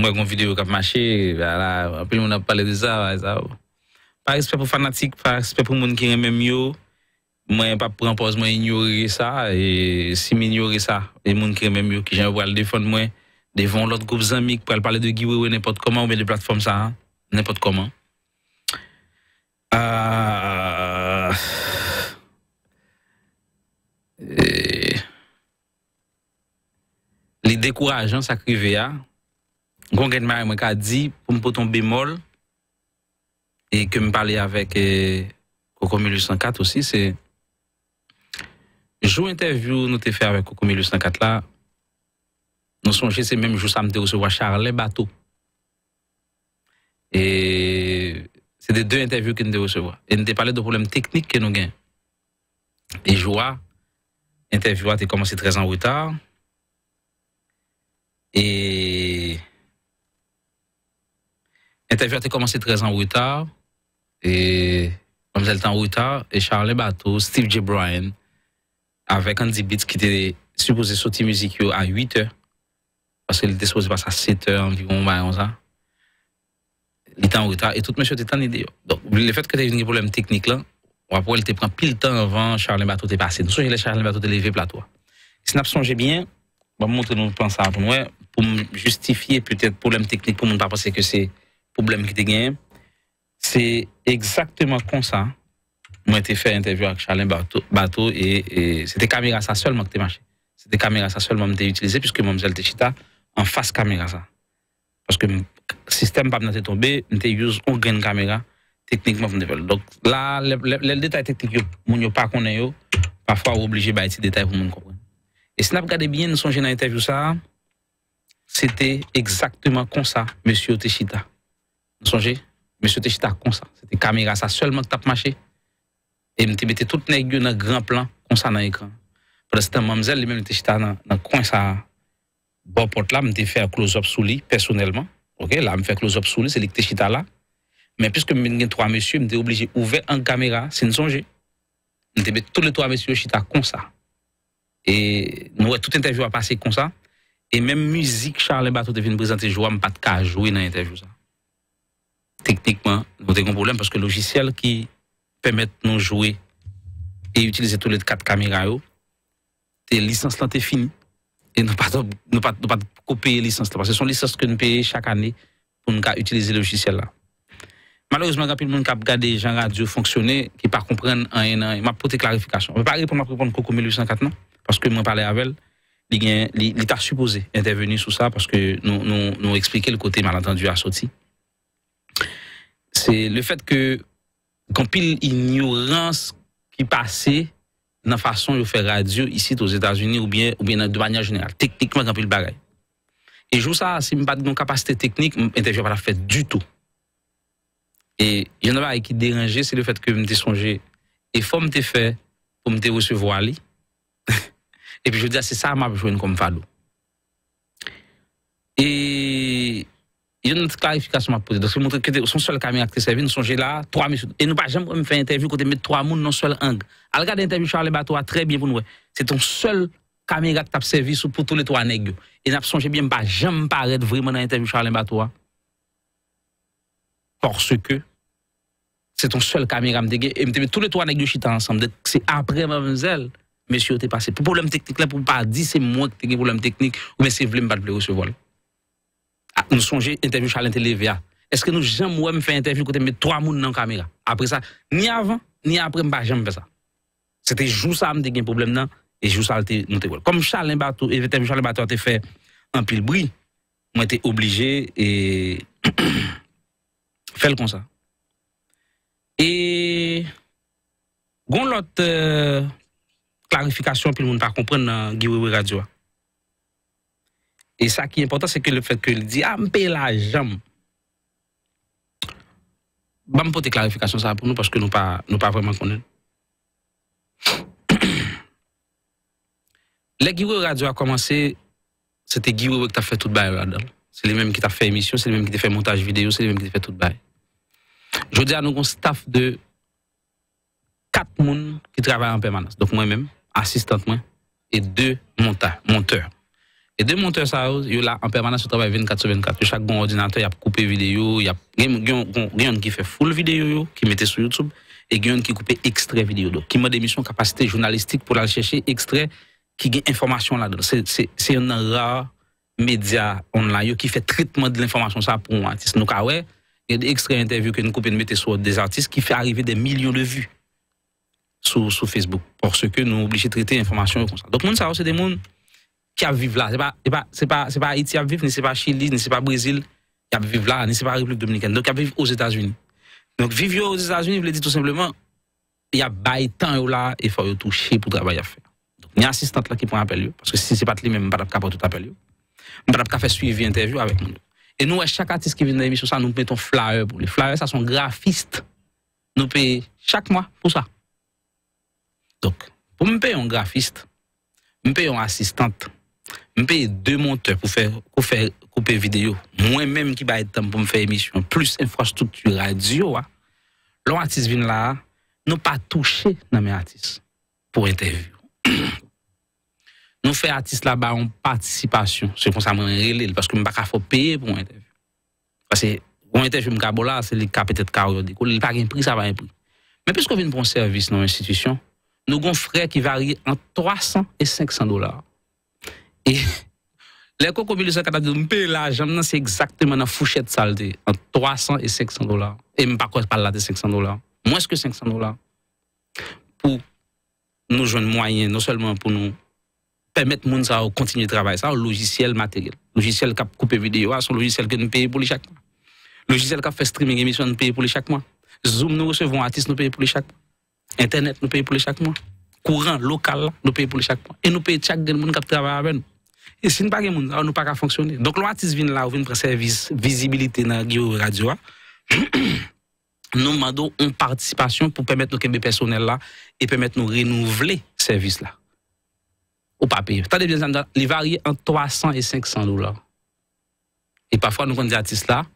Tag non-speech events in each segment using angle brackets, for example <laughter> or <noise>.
moi j'ai vidéo qui a marché voilà après on le monde a parlé de ça ça par respect pour fanatique par respect pour les gens qui aiment mieux moi pas prendre pause moi ignorer ça et si m'ignorer ça et gens qui aiment mieux qui viennent voir le défendre moi devant l'autre groupe d'amis qui parler de Guiwewe n'importe comment ou bien plateformes comme ça n'importe comment euh Les décourageant ça crivait, Gongen mari m'a dit pour pou tomber et que me parler avec euh, Coco 1804 aussi c'est une interview nous t'ai fait avec Coco 1804 là nous songez c'est même jour ça me recevoir Charles Bateau et c'est des deux interviews que nous recevoir et nous parlé de problèmes techniques que nous gagnons et joua interview a commencé très en retard et L'interview a commencé très en retard. Et comme était en retard, et Charles Bateau, Steve J. Bryan, avec Andy Beats qui était supposé sortir musique à 8 heures. Parce qu'il était supposé passer à 7 heures environ, bah, on ça. Il était en retard et tout le monde était en idée. Donc, le fait que tu aies eu des problèmes techniques là, va pouvoir il te prendre pile temps avant Charles Bateau t'est passé. Nous sommes Charlie Bateau de levé plateau. Si nous songé bien, on va montrer nous pensées pour pour justifier peut-être problème technique pour ne pas penser que c'est problème qui était gagné. c'est exactement comme ça. Moi, j'ai fait interview avec Charlin Bateau et, et c'était caméra ça seulement que j'ai marché. C'était caméra ça seulement que j'ai utilisé puisque Mme Techita en face caméra ça. Parce que le système pas été tombé, j'ai utilisé une grande caméra techniquement pour développer. Donc là, les le, détails techniques, n'y ne pas connaître, parfois obligé de des détails pour comprendre. Et si nous regardé bien, nous sommes dans l'interview ça, c'était exactement comme ça, Monsieur Teshita. Songez, monsieur était comme ça. C'était caméra, ça seulement que t'as marché. Et me mettait tout nègre dans grand plan, comme ça dans l'écran. Parce que mademoiselle, lui-même, était dans le coin, ça. Bon, porte là, me fait un close-up sur lui, personnellement. OK, là, me fait close-up sur lui, c'est lui qui là. Mais puisque je trois messieurs, je suis obligé d'ouvrir en caméra, c'est une songe. Je suis tous les trois messieurs, chita comme ça. Et nous, toute interview a passé comme ça. Et même musique, Charles Bateau devait présenter, je ne pas de cas jouer dans l'interview techniquement, nous avons un problème parce que le logiciel qui permet de nous jouer et utiliser tous les quatre caméras, les licences là, t'es fini. Et nous ne pas, pas, pas la licence parce que ce sont les licences que nous payons chaque année pour nous utiliser le logiciel là. Malheureusement, quand le monde qui a les gens radio fonctionner, qui ne pas comprendre rien, rien, m'a porté clarification. Je ne vais pas répondre à répondre Coco 1804, non, parce que moi, parlais avec elle. Il t'a supposé intervenir sur ça parce que nous, nous, nous expliquer le côté malentendu à SOTI c'est le fait que quand pile ignorance qui passait dans la façon de faire radio ici aux États-Unis ou bien, ou bien de manière générale, techniquement, quand pile bagaille. Et je ça, si je pas de capacité technique, n'ai pas la fait du tout. Et il y en a qui dérangeait, c'est le fait que je me songé. Et faut me fait pour me recevoir lui. <laughs> et puis je dis, ah, c'est ça, m'a joué comme valo Et il y a une clarification à poser. Parce que je seul seul qui qui servi. nous sommes là, trois messieurs. Et nous ne jamais me faire une interview côté mettre trois mounes dans seul angle. Alors regarde l'interview Charles Bateau très bien pour nous. C'est ton seul caméra qui t'a servi pour tous les trois nègres. Et nous ne bien pas jamais paraître vraiment dans l'interview Charles Bateau. Parce que c'est ton seul caméra et me tous les trois nègres sont ensemble. C'est après mademoiselle monsieur t'es passé. Pour le problème technique là pour pas dire c'est moi qui un problème technique ou mais c'est voulez pas le recevoir. A ah, nou sonje, intervju chal ente leve ya. Eske nou jem wè m fè intervju kote mè 3 moun nan kamera. Apre sa, ni avan, ni apre m pa jem m fè sa. Se te jou sa m de gen problem nan, e jou sa m te nou te wòl. Kom chal ente batou, e vete m chal ente batou an te fè an pil bril, m wè te oblige <coughs> e... fè l kon sa. E... Gon lot... klarifikasyon euh, pil moun pa kompren nan gwewewe radywa. Et ça qui est important, c'est que le fait qu'il dit, ah, m'pé la jambe. bam pour des clarification ça pour nous parce que nous pas nous pas vraiment connus. <clears throat> Les guiro Radio a commencé, c'était que qui t'a fait tout bail là C'est les mêmes qui t'a fait émission, c'est les mêmes qui t'a fait montage vidéo, c'est les mêmes qui t'a fait tout bail. Je dis à nous un staff de quatre personnes qui travaillent en permanence. Donc moi-même, assistante moi et deux monteurs. Et deux monteurs, ça, ils là en permanence au travail 24 sur 24. Chaque bon ordinateur, il a coupé vidéo, il y a quelqu'un qui fait full vidéo, qui mettait sur YouTube, et quelqu'un qui coupait extrait vidéo. qui met des missions capacité journalistique pour aller chercher extrait qui gagne information là-dedans. C'est un rare média online qui fait traitement de l'information ça pour un artiste. Donc, ah ouais, il y a des extraits d'interviews que nous coupons de mettre sur des artistes qui fait arriver des millions de vues sur, sur Facebook. Parce que nous sommes obligés de traiter l'information comme ça. Donc, ça, c'est des mondes qui a vivre là. Ce n'est pas, pas, pas Haïti qui a vivre, ce n'est pas Chili, ce n'est pas Brésil qui a vivre là, ce n'est pas République Dominicaine. Donc, qui a vivre aux États-Unis. Donc, vivre aux États-Unis, je le dis tout simplement, il y a bail temps là, il faut toucher pour travailler à faire. Donc, il y a assistante là qui prend appel, parce que si ce n'est pas lui-même, je ne pas tout appel. Je ne pas faire suivi interview avec nous. Et nous, chaque artiste qui vient dans l'émission, ça, nous mettons flyer pour les flyers, ça sont graphistes. Nous payons chaque mois pour ça. Donc, pour me payer un graphiste, me payer un assistante, mwen paye 2 monteur pou fè koupe videyo, mwen mèm ki baye tèm pou mwen fè emisyon, plus infrastrukturay diyo, lò mwen atis vin la, nou pa touche nan mwen atis, pou entevi. Nou fè atis la ba an patisipasyon, se kon sa mwen relè, lè paske mwen pa ka fò paye pou mwen entevi. Pase, mwen entevi mwen ka bo la, se li ka petèt karyo diko, li pa gen pri, sa va gen pri. Men pis kon vin pou mwen servis nan mwen institisyon, nou gon frey ki varye an 300 et 500 dolar, Et les que qui ont là, l'argent, c'est exactement la fourchette saleté, entre 300 et 500 dollars. Et je ne parle là de 500 dollars. Moins que 500 dollars. Pour nous jeunes moyens, non seulement pour nous permettre ça de continuer à travailler, ça, logiciel matériel. Logiciel qui a coupé vidéo, son logiciel que nous paye pour les chaque mois. Logiciel qui a fait streaming émission, nous payons pour les chaque mois. Zoom, nous recevons artistes, nous paye pour les chaque mois. Internet, nous payons pour les chaque mois courant local, nous payons pour chaque point. Et nous payons chaque monde qui travaille avec nous. Et si nous ne nous ne pas fonctionner. Donc, l'artiste vient là, vient prendre service, visibilité dans la radio. nous demandons une participation pour permettre nos personnel là et permettre nous renouveler ce service là. Ou pas payer. T'as bien, il varie entre 300 et 500 dollars. Et parfois, nous avons des artistes là,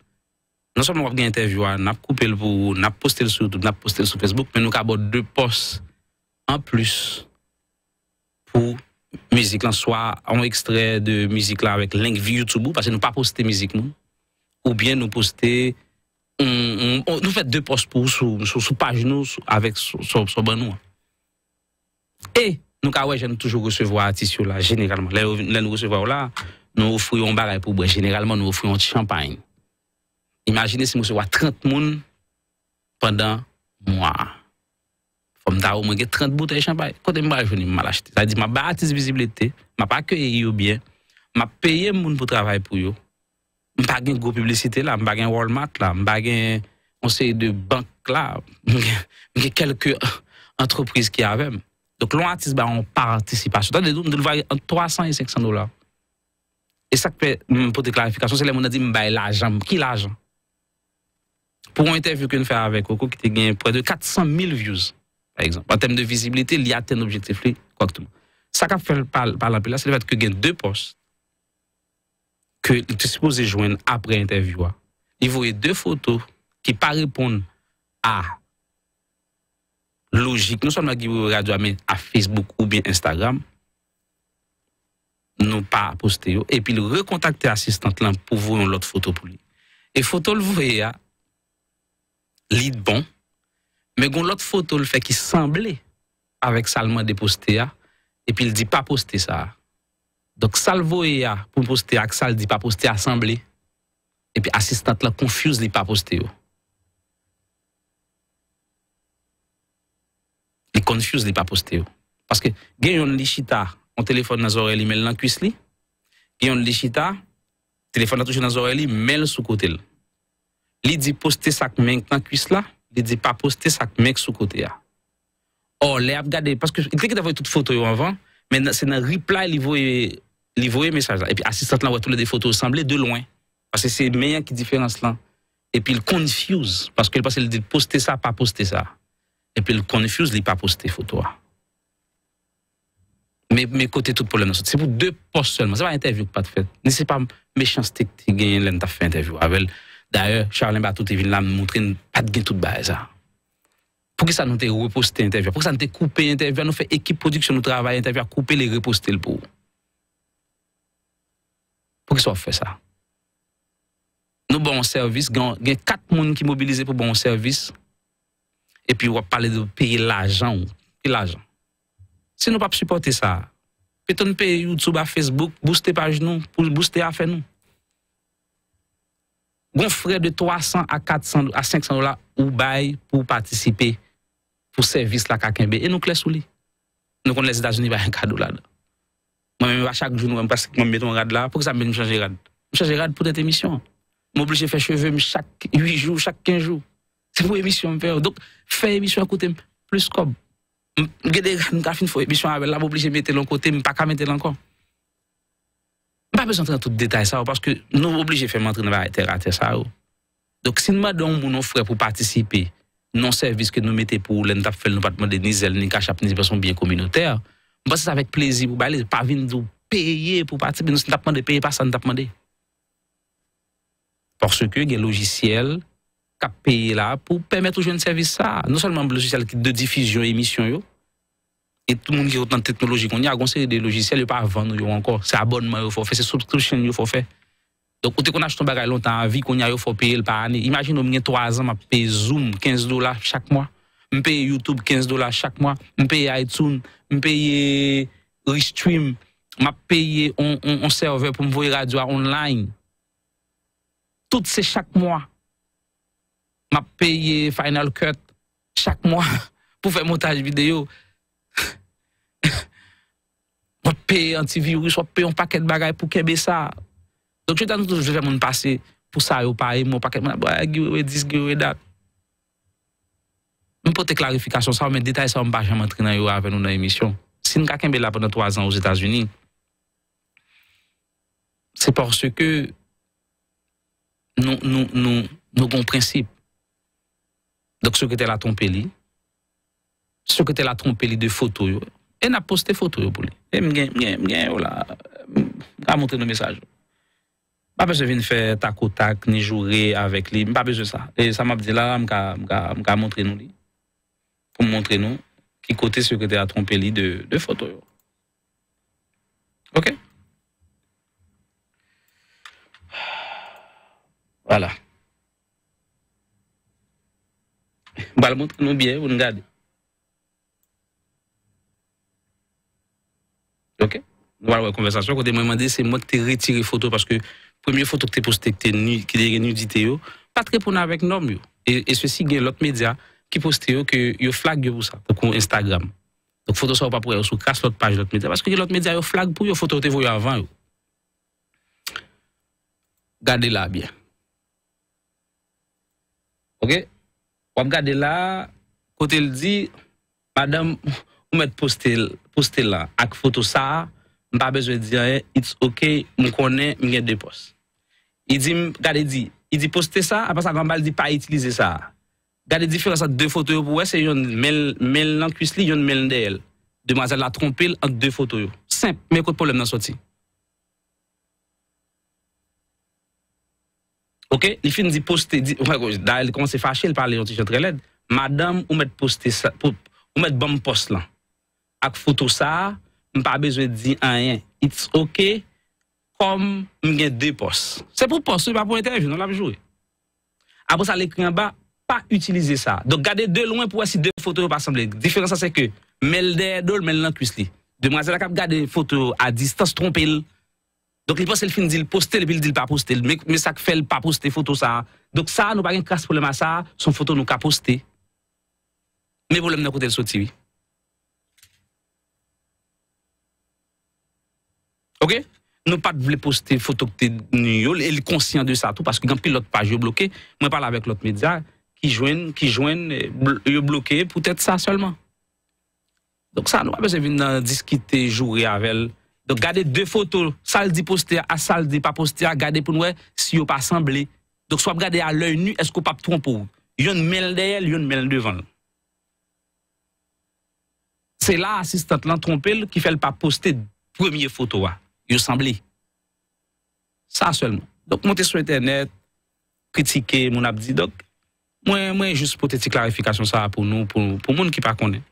non seulement on une interview, on a coupé le pour, on a sur YouTube, on a posté sur Facebook, mais nous avons deux postes en plus pour musique soit on extrait de musique là avec link YouTube parce que nous pas poster musique ou bien nous poster nous fait deux posts pour sous sous, page nous avec son so, so ben nous et nous ouais j'aime toujours recevoir artiste là généralement là nous recevoir là nous offrons un bagage pour boire généralement nous offrons un champagne imaginez si nous recevons 30 personnes pendant mois Fom ta ou mwen gen 30 bouteye chanpay, kote mwen ajweni mwen malachete. Sa di, mwen ba atis viziblete, mwen pa akyeye yo byen, mwen pa peye moun pou travay pou yo. Mwen pa gen gwo publicite la, mwen pa gen Walmart la, mwen pa gen konsey de bank la, mwen gen kelke antropriz ki avem. Donk loun atis ba, mwen pa atis si pa. Soutan de dou, mwen de nou vay en 300 et 500 dolar. E sakpe, mwen pou de klarifikasyon, se lè mwen a di, mwen ba gen l'ajan, mwen ki l'ajan. Pou mwen te vye kwen fè avè koko ki te gen pouè de 400 mil views. par exemple. En termes de visibilité, il y a un objectif correctement. Ça qu'il fait par, la là, c'est le fait que y a deux postes que tu supposé joindre après l'interview. Il voit deux photos qui ne répondent pas à logique, non seulement à radio, mais à Facebook ou bien Instagram non pas posté et puis le recontacter assistante là pour voir une autre photo pour lui et photo le voyait hein. l'id bon Mè gon lot foto l fè ki sanble avèk salman de poste a epi li di pa poste sa. Dok salvo e a pou poste ak sal di pa poste a sanble epi asistant la konfuse li pa poste yo. Li konfuse li pa poste yo. Paske gen yon li chita an telefon nan zore li mel nan kuis li gen yon li chita telefon nan touche nan zore li mel sou kote li. Li di poste sa kwenk nan kuis la Il pas poster ça mec sous mec sous » Or, a regardé parce que il que qu'il davoye tout foto yo anvan, men se nan reply message. voyait puis voyait message la. Et puis photos lan wè tout photos, de foto de loin. Parce que c'est meilleur qui Et puis Et puis il confuse, parce qu'il pense qu'il dit poster ça, pas poster ça. » Et puis il confuse il pas poster photo les ah. Mais, mais côté tout problème, c'est pour deux postes seulement. Ce n'est pas interview que pas de fait. Mais c'est pas méchanceté que tu as fait interview avec D'aèr, Charles Mbattou te vil la bon moun tre, pat gen tout ba e zan. Pouke sa nou te reposte intervjou, pouke sa nou te koupe intervjou, nou fe ekip prodiksyon nou travay intervjou, a koupe le reposte l pou. Pouke sa ou fe sa? Nou bon servis, gen kat moun ki mobilize pou bon servis, e pi ou ap pale de peye l ajan ou, peye l ajan. Se nou pa p supporte sa, pe ton peye YouTube a Facebook, booste page nou, booste afe nou. un frais de 300 à 400 à 500 dollars ou bail pour participer pour service la Kakembe et nous clés sous les Nous connaissons les États-Unis avec un cadeau Moi-même, à chaque jour, je me mets un rad là. Pourquoi ça me change de rad Je change de rad pour cette émission. Je suis obligé de faire cheveux chaque 8 jours, chaque 15 jours. C'est pour l'émission. Donc, faire émission à côté, plus comme. Je suis obligé de faire une émission avec là, je obligé de mettre l'autre côté, je pas mettre encore pas besoin dans tout détail ça parce que nous sommes obligés de faire entrer dans la terre ça. Oh. Donc si nous avons un frère pour participer nos services que nous mettons pour l'endap ne nous pas demander ni zèle ni cachap ni bien communautaire. pense bah, avec plaisir pour pas venir nous payer pour participer nous n'a pas demandé payer pas ça n'a demandé. Parce que il y a un logiciel qui a payé là pour permettre aux jeunes service ça, non seulement le logiciel de diffusion émission et tout le monde qui est autant la technologie, on y a conseillé des logiciels, a pas à vendre encore. C'est abonnement qu'il faut faire, c'est subscription qu'il faut faire. Donc, quand on achète un bagage longtemps en vie, qu'on y a, il faut payer par année. Imagine, on a 3 ans, je paye Zoom 15 dollars chaque mois. Je paye YouTube 15 dollars chaque mois. Je paye iTunes. Je paye euh, Restream. Je paye un serveur pour me voir radio online. Tout c'est chaque mois. Je paye Final Cut chaque mois <laughs> pour faire montage vidéo un paye antivirus, on paye un paquet de bagages pour qu'elle ça. Donc, je vais faire mon passer pour ça, au pareil, mon paquet, de bagages, 10 gueux, date. Je tes clarification, ça, mais détail, ça, on ne va jamais entrer avec nous dans l'émission. Si nous sommes là pendant trois ans aux États-Unis, c'est parce que nous, nous, nous, nous avons un principe. Donc, ce que tu as trompé, ce que tu as trompé de photos, et n'a posté photo pour lui. Et m'gen, m'gen, m'a montré nos messages. Pas besoin de faire tac ou tac, ni jouer avec lui, pas besoin de ça. Et ça m'a dit là, m'a montré nous, pour montrer nous, qui côté secrétaire a trompé lui de, de photo. Ok? Voilà. Je vais montrer nous bien, vous nous regardez. OK Voilà, la conversation. Quand ils m'ont demandé, c'est moi qui t'ai retiré photo parce que la première photo que as postée, que t'es qui est nudité, pas très répondre avec nom. Et, et ceci, il y a l'autre média qui poste que tu flag pour ça, pour Instagram. Donc, photo ça, pas pour sur casse l'autre page, l'autre média. Parce que l'autre média, yo flag pour que photo as vues avant. Gardez-la bien. OK Ou regardez la quand elle dit, madame, vous mettez posté poste la ak foto sa, mpa bezwe diye, eh, it's ok, m konen, m gen de pos. I di, gade di, i di poste sa, apas a gamba li di pa itilize sa. Gade di fye lan sa de fotoyo pou we, se yon men lan kwis li, yon men lan de el. Deman zel la trompil an de fotoyo. Semp, men kote problem nan soti. Ok, li fin di poste, di, wèk wèk wèk, da el kon se fache, el parle yon ti chan tre led, madame ou met poste sa, ou met bom pos lan. ak foto sa, m pa bezwen di anyen, it's ok, kom m gen de pos. Se pou pos, sou pa pou entenje, non la pou jowe. Apo sa l'ekri anba, pa utilize sa. Donk gade de loin pou wesi de foto pa asemble. Diferenca se ke, mel de dol, mel lan kuis li. De mwaze la kap gade foto a distans trompil. Donk li pos el fin dil postel, pil dil pa postel, me sak fel pa postel foto sa. Donk sa nou pa gen kase problema sa, son foto nou ka postel. Me pou lèm nou kote l sotiwi. OK nous pas voulons poster photo que nous et conscient de ça tout parce que quand l'autre page est bloqué moi parle avec l'autre média qui joignent qui est bloqué peut-être ça seulement donc ça nous pas besoin discuter jouer avec donc garder deux photos ça dit poster à ça dit pas poster garder pour nous si n'est pas semblé donc soit regarder à l'œil nu est-ce qu'on pas tromper il y a une mêle derrière il y a une mail devant c'est là assistante trompée, qui fait le pas poster première photo Yo sanbli. Sa selman. Donk mwen te souwete net, kritike, mwen ap di, donk, mwen juste pou te ti klarifikasyon sa pou nou, pou moun ki pa konen.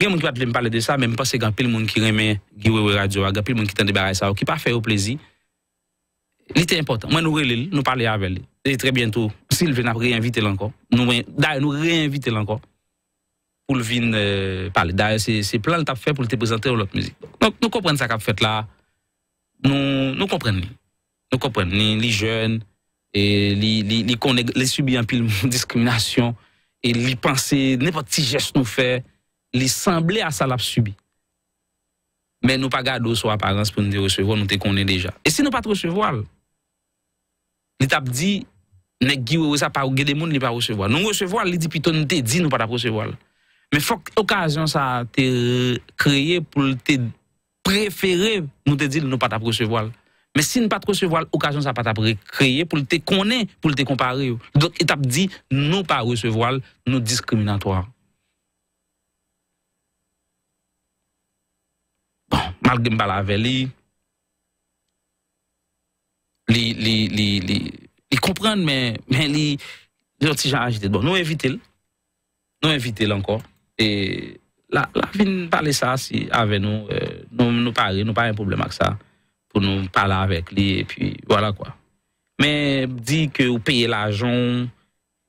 Gen mwen ki pa te ven pale de sa, men mwen pase gen pil moun ki reme, gen pil moun ki ten de baray sa, ou ki pa fe yo plezi, li te impotant. Mwen nou rele li, nou pale avel li. Se li tre bientou, si l ven ap re-invite l ankon, nou mwen, daye, nou re-invite l ankon, pou l vin pale. Daye, se plan l tap fe pou l te prezante ou l ot mizik. Donk nou kompren sa kap fet la, Nou kompren li. Nou kompren. E li jen, li konen li subi an pil moun <laughs> diskriminasyon, e li panse, ne pati jes nou fe, li sanble a sa lap subi. Men nou pa gado sou aparans pou nou te resevo, nou te konen deja. E se nou pati resevo al, li tap di, ne giwe ou sa pa ou gede moun, li pa resevo al. Nou resevo al, li di pitou nou te di, nou pati resevo al. Men fok okasyon sa te e, kreye pou te... préféré nous te dit, nous pas recevoir. Mais si nous pas recevoir l'occasion ça pas créer pour te connaître, pour te comparer. Donc étape dit nous pas recevoir nous discriminatoire. Bon, malgré m'bal avec lui, li li li comprendre mais mais li déjà Jean Bon, nous invitons. Nous invitons encore et la, nous fin parler ça avec nous, euh, nous, nous parler, nous pas un problème avec ça, pour nous parler avec lui, et puis voilà quoi. Mais dire que vous payez l'argent,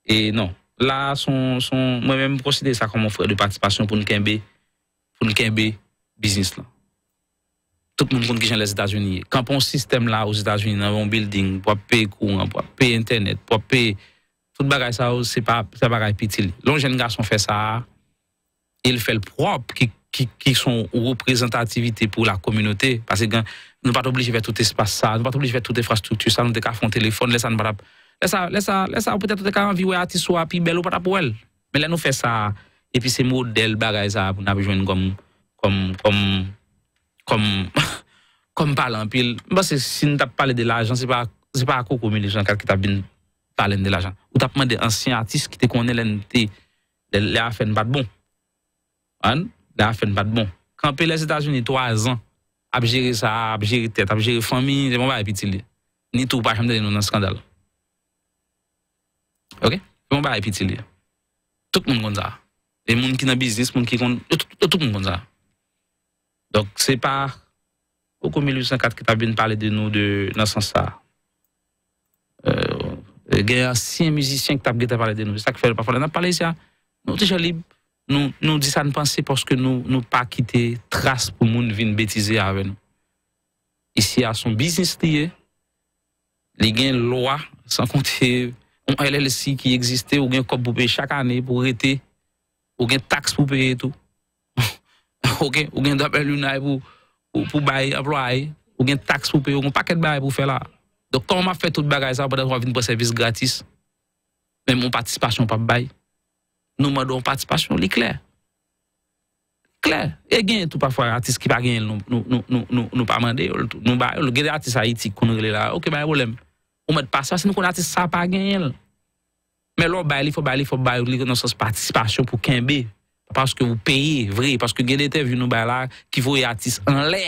et non. Là, son, son, moi-même, considère ça comme un frère de participation pour nous qu'un pour nous qu'un business là. Tout le monde compte qui les États-Unis. Quand on système là aux États-Unis, a un building, pour payer courant, pour payer Internet, pour payer tout bagage ça, c'est pas, c'est bagage petit. L'on jeune garçon fait ça, il fait le propre qui, qui, qui sont représentativité pour la communauté. Parce que nous pas obligés de faire tout espace ça, nous pas obligés de faire toute infrastructure ça, nous pas faire téléphone, laisse ça nous pas laisse laisse laisse peut-être nous pas envie ouais artiste soit puis belle ou pas pour elle. Mais là nous fait ça et puis c'est modèle bagaille, ça pour nous besoin comme comme comme comme <laughs> comme parlant pile. Parce que si nous parlé de l'argent, c'est pas c'est pas à quoi comme les gens qui t'a parlé de l'argent. Ou t'as demandé anciens artistes qui te connaissent les affaires pas bon an, la pas de bon. Quand les États-Unis, trois ans, a géré ça, a géré tête, a géré famille, c'est bon, bah, et Ni tout, pas, j'aime nous dans un scandale. Ok? C'est bon, bah, et Tout le monde comme ça. Les monde qui n'a dans le qui sont tout le monde ça. Donc, c'est pas au 1804 qui t'a bien parlé de nous, de dans sens ça. Il y a un ancien musicien qui t'a parlé de nous. C'est ça qui fait le parfum. On a parlé ici, nous sommes déjà libres. Nou disan panse porske nou pa kite tras pou moun vin betize ave nou. Isi a son bisnis liye, li gen lwa, san konti yon LLC ki egziste ou gen kop pou pey chak ane pou rete, ou gen taks pou pey eto, <laughs> ou gen dapen luna pou bayi, ou gen taks pou pey, ou gen paket bayi pou fe la. Dok kon man fe tout bagay sa, bwadat wap vin pou servis gratis, men moun patisipasyon pa bayi. Nou mwen don patisipasyon li kler. Kler. E gen yon tou pa fwa ratis ki pa gen yon nou pa mande yon. Nou ba yon. Nou gen yon atis a itik kon nou re le la. Ok, mwen yon wolem. Ou mwen patis yon, se nou kon atis sa pa gen yon. Men lor bay li, fwa bay li, fwa bay li, nan sas patisipasyon pou kenbe. Paske wou peye, vre. Paske gen yon tev yon nou bay la, ki vwe yon atis an le.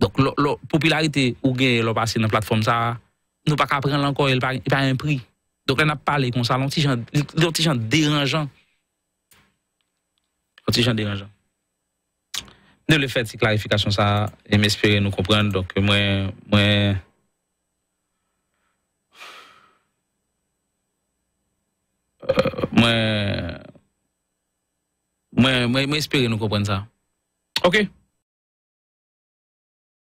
Donk lor popularite ou gen lor patis yon nan platform sa, nou pa kapren lanko yon par yon priy. Donk lè nan pale kon sa lantijan deranjan. Lantijan deranjan. Nou lè fèt si klarifikasyon sa, mè espere nou komprenn, donk mwen, mwen, euh, mwen, mwen, mwen, mwen espere nou komprenn sa. Ok.